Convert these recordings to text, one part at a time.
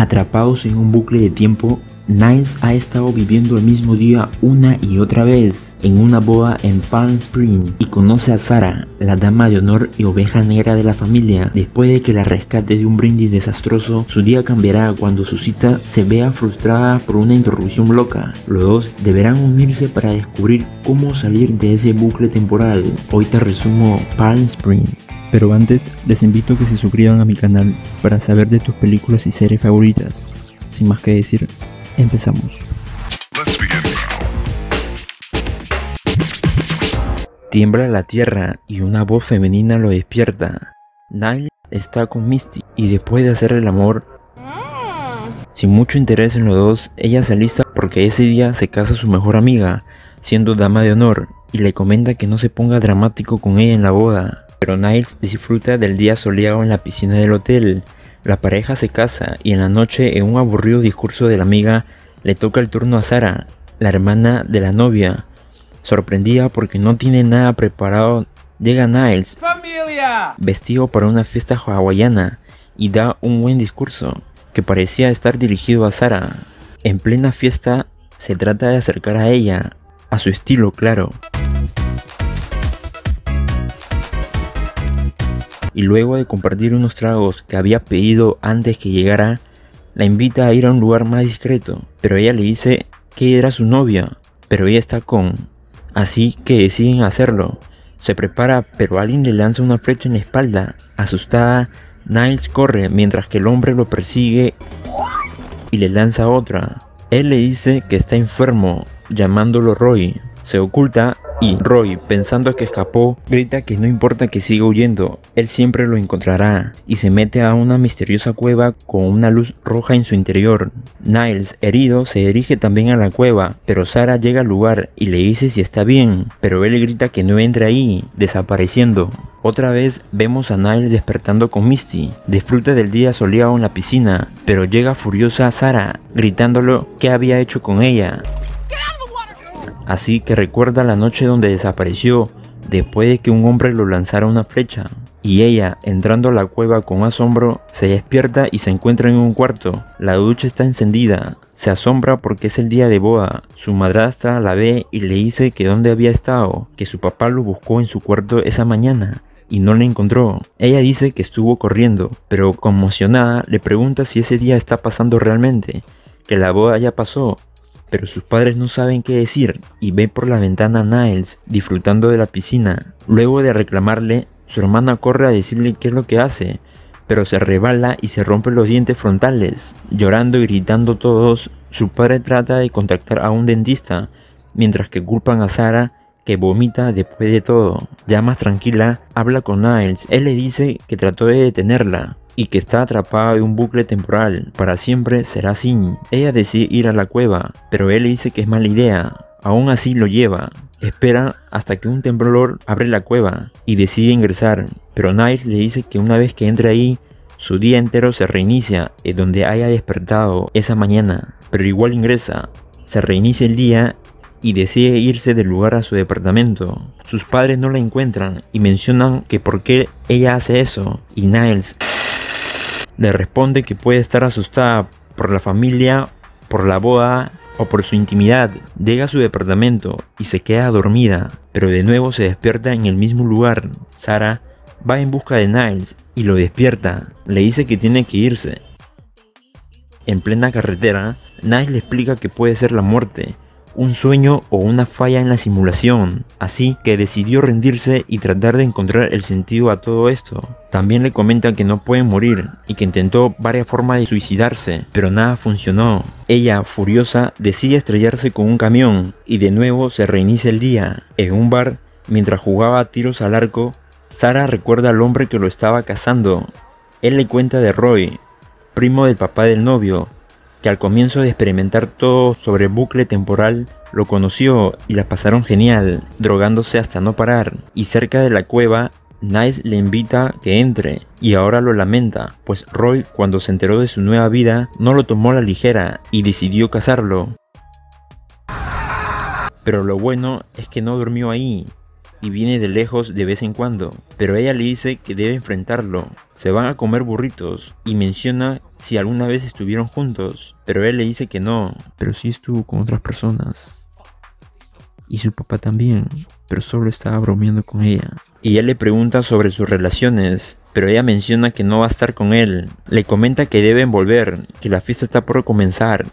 Atrapados en un bucle de tiempo, Niles ha estado viviendo el mismo día una y otra vez en una boda en Palm Springs y conoce a Sara, la dama de honor y oveja negra de la familia. Después de que la rescate de un brindis desastroso, su día cambiará cuando su cita se vea frustrada por una interrupción loca. Los dos deberán unirse para descubrir cómo salir de ese bucle temporal. Hoy te resumo Palm Springs. Pero antes, les invito a que se suscriban a mi canal para saber de tus películas y series favoritas. Sin más que decir, empezamos. Tiembla la tierra y una voz femenina lo despierta. Nile está con Misty y después de hacer el amor, sin mucho interés en los dos, ella se alista porque ese día se casa su mejor amiga, siendo dama de honor, y le comenta que no se ponga dramático con ella en la boda, pero Niles disfruta del día soleado en la piscina del hotel. La pareja se casa y en la noche, en un aburrido discurso de la amiga, le toca el turno a Sara, la hermana de la novia. Sorprendida porque no tiene nada preparado, llega Niles, vestido para una fiesta hawaiana, y da un buen discurso, que parecía estar dirigido a Sara. En plena fiesta, se trata de acercar a ella, a su estilo claro. y luego de compartir unos tragos que había pedido antes que llegara, la invita a ir a un lugar más discreto, pero ella le dice que era su novia, pero ella está con, así que deciden hacerlo. Se prepara, pero alguien le lanza una flecha en la espalda. Asustada, Niles corre mientras que el hombre lo persigue y le lanza otra. Él le dice que está enfermo, llamándolo Roy, se oculta y Roy, pensando que escapó, grita que no importa que siga huyendo, él siempre lo encontrará y se mete a una misteriosa cueva con una luz roja en su interior. Niles, herido, se dirige también a la cueva, pero Sara llega al lugar y le dice si está bien, pero él grita que no entre ahí, desapareciendo. Otra vez vemos a Niles despertando con Misty, disfruta del día soleado en la piscina, pero llega furiosa a Sara, gritándolo qué había hecho con ella así que recuerda la noche donde desapareció después de que un hombre lo lanzara una flecha. Y ella, entrando a la cueva con asombro, se despierta y se encuentra en un cuarto. La ducha está encendida. Se asombra porque es el día de boda. Su madrastra la ve y le dice que dónde había estado, que su papá lo buscó en su cuarto esa mañana y no le encontró. Ella dice que estuvo corriendo, pero conmocionada le pregunta si ese día está pasando realmente, que la boda ya pasó pero sus padres no saben qué decir y ve por la ventana a Niles disfrutando de la piscina. Luego de reclamarle, su hermana corre a decirle qué es lo que hace, pero se rebala y se rompe los dientes frontales. Llorando y gritando todos, su padre trata de contactar a un dentista, mientras que culpan a Sara que vomita después de todo. Ya más tranquila, habla con Niles. Él le dice que trató de detenerla, y que está atrapada en un bucle temporal, para siempre será sin. Ella decide ir a la cueva, pero él le dice que es mala idea, aún así lo lleva. Espera hasta que un temblor abre la cueva y decide ingresar, pero Niles le dice que una vez que entre ahí, su día entero se reinicia en donde haya despertado esa mañana, pero igual ingresa, se reinicia el día y decide irse del lugar a su departamento. Sus padres no la encuentran y mencionan que por qué ella hace eso y Niles le responde que puede estar asustada por la familia, por la boda o por su intimidad. Llega a su departamento y se queda dormida, pero de nuevo se despierta en el mismo lugar. Sara va en busca de Niles y lo despierta. Le dice que tiene que irse. En plena carretera, Niles le explica que puede ser la muerte un sueño o una falla en la simulación, así que decidió rendirse y tratar de encontrar el sentido a todo esto. También le comentan que no pueden morir y que intentó varias formas de suicidarse, pero nada funcionó. Ella, furiosa, decide estrellarse con un camión y de nuevo se reinicia el día. En un bar, mientras jugaba a tiros al arco, Sara recuerda al hombre que lo estaba cazando. Él le cuenta de Roy, primo del papá del novio, que al comienzo de experimentar todo sobre bucle temporal, lo conoció y la pasaron genial, drogándose hasta no parar, y cerca de la cueva, Nice le invita que entre, y ahora lo lamenta, pues Roy cuando se enteró de su nueva vida no lo tomó a la ligera y decidió casarlo. Pero lo bueno es que no durmió ahí, y viene de lejos de vez en cuando, pero ella le dice que debe enfrentarlo. Se van a comer burritos y menciona si alguna vez estuvieron juntos, pero él le dice que no, pero sí estuvo con otras personas. Y su papá también, pero solo estaba bromeando con ella. Y ella le pregunta sobre sus relaciones, pero ella menciona que no va a estar con él. Le comenta que deben volver, que la fiesta está por comenzar,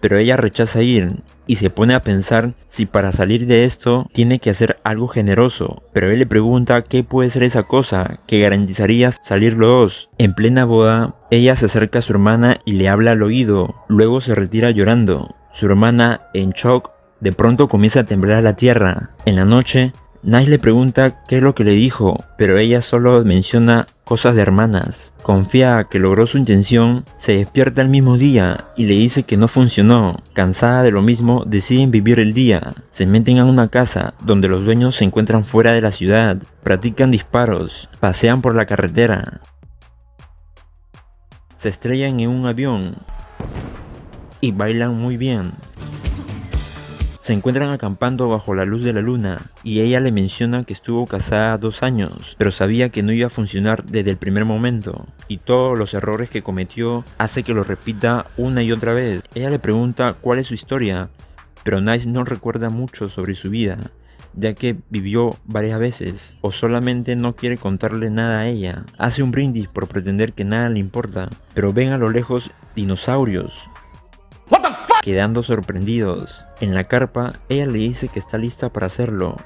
pero ella rechaza ir y se pone a pensar si para salir de esto tiene que hacer algo generoso, pero él le pregunta qué puede ser esa cosa que garantizaría salir los dos. En plena boda, ella se acerca a su hermana y le habla al oído, luego se retira llorando. Su hermana, en shock, de pronto comienza a temblar la tierra. En la noche, Nice le pregunta qué es lo que le dijo, pero ella solo menciona cosas de hermanas. Confía que logró su intención, se despierta el mismo día y le dice que no funcionó. Cansada de lo mismo, deciden vivir el día. Se meten a una casa donde los dueños se encuentran fuera de la ciudad, practican disparos, pasean por la carretera. Se estrellan en un avión y bailan muy bien. Se encuentran acampando bajo la luz de la luna y ella le menciona que estuvo casada dos años, pero sabía que no iba a funcionar desde el primer momento y todos los errores que cometió hace que lo repita una y otra vez. Ella le pregunta cuál es su historia, pero Nice no recuerda mucho sobre su vida ya que vivió varias veces, o solamente no quiere contarle nada a ella. Hace un brindis por pretender que nada le importa, pero ven a lo lejos dinosaurios quedando sorprendidos. En la carpa, ella le dice que está lista para hacerlo.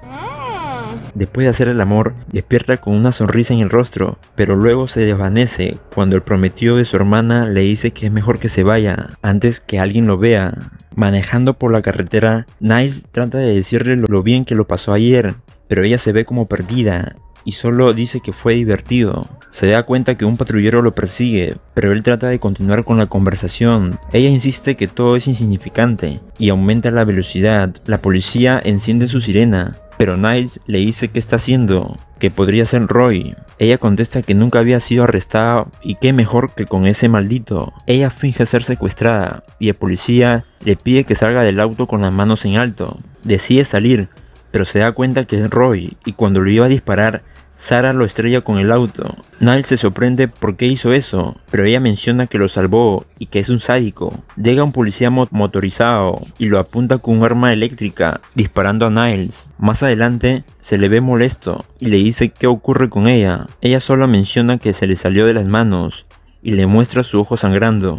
Después de hacer el amor, despierta con una sonrisa en el rostro, pero luego se desvanece cuando el prometido de su hermana le dice que es mejor que se vaya antes que alguien lo vea. Manejando por la carretera, Niles trata de decirle lo bien que lo pasó ayer, pero ella se ve como perdida y solo dice que fue divertido. Se da cuenta que un patrullero lo persigue, pero él trata de continuar con la conversación. Ella insiste que todo es insignificante y aumenta la velocidad. La policía enciende su sirena, pero Niles le dice qué está haciendo, que podría ser Roy. Ella contesta que nunca había sido arrestada y qué mejor que con ese maldito. Ella finge ser secuestrada y el policía le pide que salga del auto con las manos en alto. Decide salir, pero se da cuenta que es Roy y cuando lo iba a disparar, Sara lo estrella con el auto. Niles se sorprende por qué hizo eso, pero ella menciona que lo salvó y que es un sádico. Llega un policía motorizado y lo apunta con un arma eléctrica, disparando a Niles. Más adelante se le ve molesto y le dice qué ocurre con ella. Ella solo menciona que se le salió de las manos y le muestra su ojo sangrando,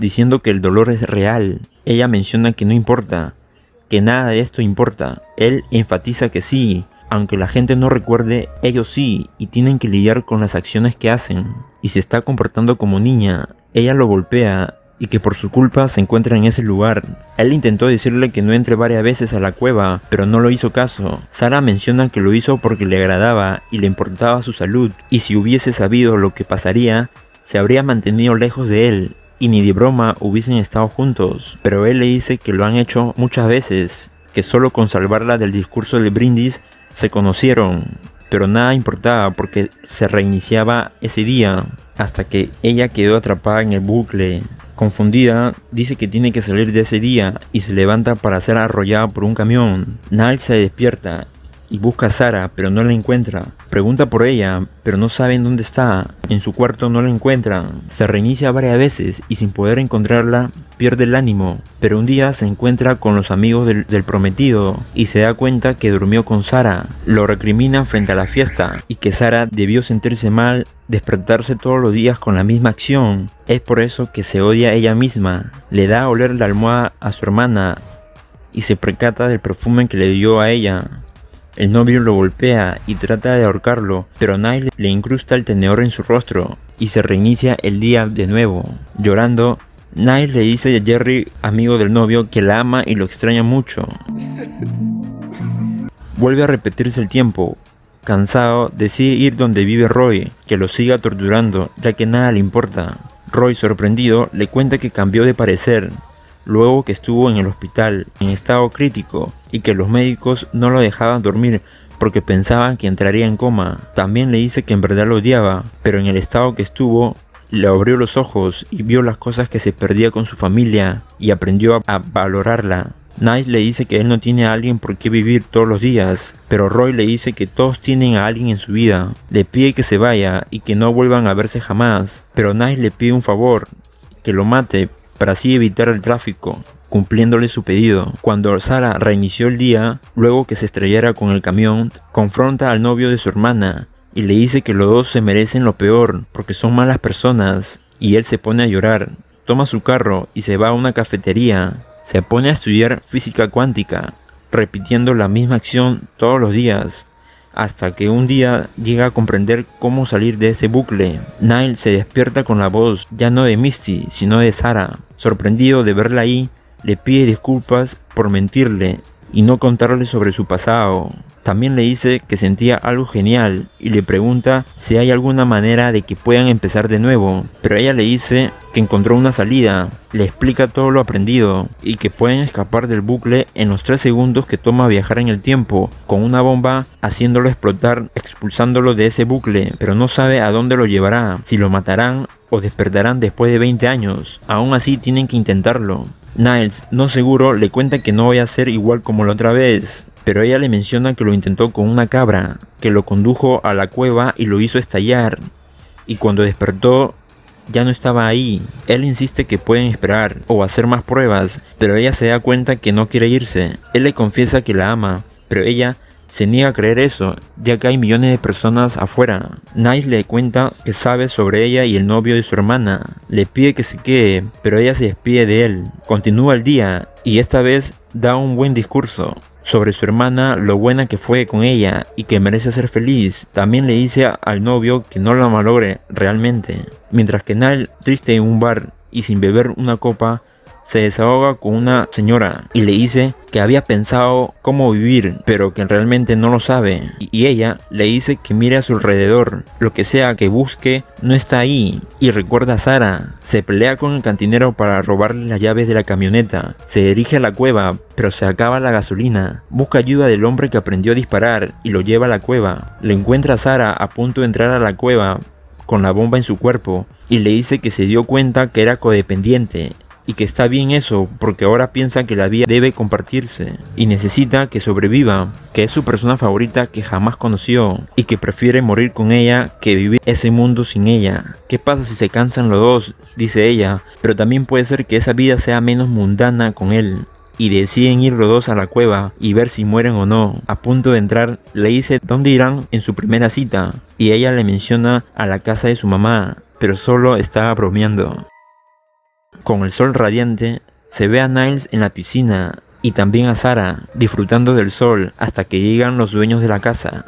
diciendo que el dolor es real. Ella menciona que no importa, que nada de esto importa. Él enfatiza que sí, aunque la gente no recuerde, ellos sí, y tienen que lidiar con las acciones que hacen. Y se está comportando como niña, ella lo golpea, y que por su culpa se encuentra en ese lugar. Él intentó decirle que no entre varias veces a la cueva, pero no lo hizo caso. Sara menciona que lo hizo porque le agradaba y le importaba su salud, y si hubiese sabido lo que pasaría, se habría mantenido lejos de él y ni de broma hubiesen estado juntos, pero él le dice que lo han hecho muchas veces, que solo con salvarla del discurso de Brindis se conocieron, pero nada importaba porque se reiniciaba ese día hasta que ella quedó atrapada en el bucle. Confundida, dice que tiene que salir de ese día y se levanta para ser arrollada por un camión. Nal se despierta y busca a Sara, pero no la encuentra. Pregunta por ella, pero no saben dónde está. En su cuarto no la encuentran. Se reinicia varias veces y sin poder encontrarla, pierde el ánimo. Pero un día se encuentra con los amigos del, prometido y se da cuenta que durmió con Sara. Lo recrimina frente a la fiesta y que Sara debió sentirse mal despertarse todos los días con la misma acción. Es por eso que se odia a ella misma. Le da a oler la almohada a su hermana y se percata del perfume que le dio a ella. El novio lo golpea y trata de ahorcarlo, pero Nile le incrusta el tenedor en su rostro y se reinicia el día de nuevo. Llorando, Nile le dice a Jerry, amigo del novio, que la ama y lo extraña mucho. Vuelve a repetirse el tiempo. Cansado, decide ir donde vive Roy, que lo siga torturando, ya que nada le importa. Roy, sorprendido, le cuenta que cambió de parecer luego que estuvo en el hospital en estado crítico y que los médicos no lo dejaban dormir porque pensaban que entraría en coma. También le dice que en verdad lo odiaba, pero en el estado que estuvo le abrió los ojos y vio las cosas que se perdía con su familia y aprendió a, valorarla. Nice le dice que él no tiene a alguien por qué vivir todos los días, pero Roy le dice que todos tienen a alguien en su vida. Le pide que se vaya y que no vuelvan a verse jamás, pero Nice le pide un favor, que lo mate, para así evitar el tráfico, cumpliéndole su pedido. Cuando Sara reinició el día, luego que se estrellara con el camión, confronta al novio de su hermana y le dice que los dos se merecen lo peor porque son malas personas y él se pone a llorar. Toma su carro y se va a una cafetería. Se pone a estudiar física cuántica, repitiendo la misma acción todos los días hasta que un día llega a comprender cómo salir de ese bucle. Nile se despierta con la voz ya no de Misty, sino de Sara. Sorprendido de verla ahí, le pide disculpas por mentirle y no contarle sobre su pasado. También le dice que sentía algo genial y le pregunta si hay alguna manera de que puedan empezar de nuevo, pero ella le dice que encontró una salida, le explica todo lo aprendido y que pueden escapar del bucle en los 3 segundos que toma viajar en el tiempo, con una bomba haciéndolo explotar, expulsándolo de ese bucle, pero no sabe a dónde lo llevará, si lo matarán o despertarán después de 20 años. Aún así tienen que intentarlo. Niles, no seguro, le cuenta que no voy a ser igual como la otra vez, pero ella le menciona que lo intentó con una cabra, que lo condujo a la cueva y lo hizo estallar, y cuando despertó ya no estaba ahí. Él insiste que pueden esperar o hacer más pruebas, pero ella se da cuenta que no quiere irse. Él le confiesa que la ama, pero ella se niega a creer eso, ya que hay millones de personas afuera. Nice le cuenta que sabe sobre ella y el novio de su hermana. Le pide que se quede, pero ella se despide de él. Continúa el día y esta vez da un buen discurso sobre su hermana, lo buena que fue con ella y que merece ser feliz. También le dice al novio que no la malogre realmente. Mientras que Nal, triste en un bar y sin beber una copa, se desahoga con una señora y le dice que había pensado cómo vivir, pero que realmente no lo sabe. Y ella le dice que mire a su alrededor, lo que sea que busque no está ahí. Y recuerda a Sara, se pelea con el cantinero para robarle las llaves de la camioneta, se dirige a la cueva, pero se acaba la gasolina. Busca ayuda del hombre que aprendió a disparar y lo lleva a la cueva. Le encuentra a Sara a punto de entrar a la cueva con la bomba en su cuerpo y le dice que se dio cuenta que era codependiente y que está bien eso, porque ahora piensa que la vida debe compartirse y necesita que sobreviva, que es su persona favorita que jamás conoció y que prefiere morir con ella que vivir ese mundo sin ella. ¿Qué pasa si se cansan los dos? dice ella, pero también puede ser que esa vida sea menos mundana con él. Y deciden ir los dos a la cueva y ver si mueren o no. A punto de entrar, le dice dónde irán en su primera cita. Y ella le menciona a la casa de su mamá, pero solo estaba bromeando. Con el sol radiante, se ve a Niles en la piscina y también a Sara disfrutando del sol hasta que llegan los dueños de la casa.